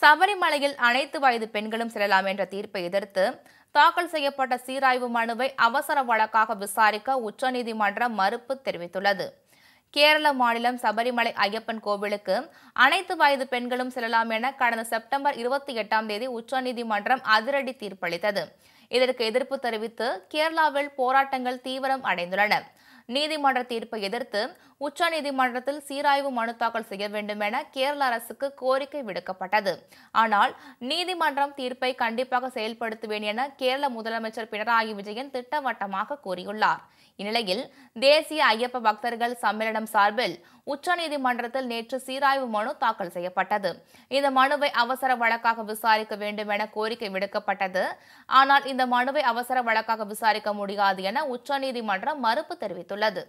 சபரிமலையில் அனைத்து வயது பெண்களும் செல்லலாம் என்ற தீர்ப்பை எதிர்த்து தாக்கல் செய்யப்பட்ட சீராய்வு மனுவை அவசர வழக்காக விசாரிக்க உச்சநீதிமன்றம் மறுப்பு தெரிவித்துள்ளது கேரள மாநிலம் சபரிமலை ஐயப்பன் கோவிலுக்கு அனைத்து வயது பெண்களும் செல்லலாம் என கடந்த செப்டம்பர் இருபத்தி எட்டாம் தேதி உச்சநீதிமன்றம் அதிரடி தீர்ப்பளித்தது இதற்கு எதிர்ப்பு தெரிவித்து கேரளாவில் போராட்டங்கள் தீவிரம் அடைந்துள்ளன நீதிமன்ற தீர்ப்பை எதிர்த்து உச்சநீதிமன்றத்தில் சீராய்வு மனு தாக்கல் செய்ய வேண்டும் என கேரள அரசுக்கு கோரிக்கை விடுக்கப்பட்டது ஆனால் நீதிமன்றம் தீர்ப்பை கண்டிப்பாக செயல்படுத்துவேன் என கேரள முதலமைச்சர் பினராயி விஜயன் திட்டவட்டமாக கூறியுள்ளார் இந்நிலையில் தேசிய ஐயப்ப பக்தர்கள் சம்மேளனம் சார்பில் உச்சநீதிமன்றத்தில் நேற்று சீராய்வு மனு தாக்கல் செய்யப்பட்டது இந்த மனுவை அவசர வழக்காக விசாரிக்க வேண்டும் என கோரிக்கை விடுக்கப்பட்டது ஆனால் இந்த மனுவை அவசர வழக்காக விசாரிக்க முடியாது என உச்சநீதிமன்றம் மறுப்பு தெரிவித்துள்ளது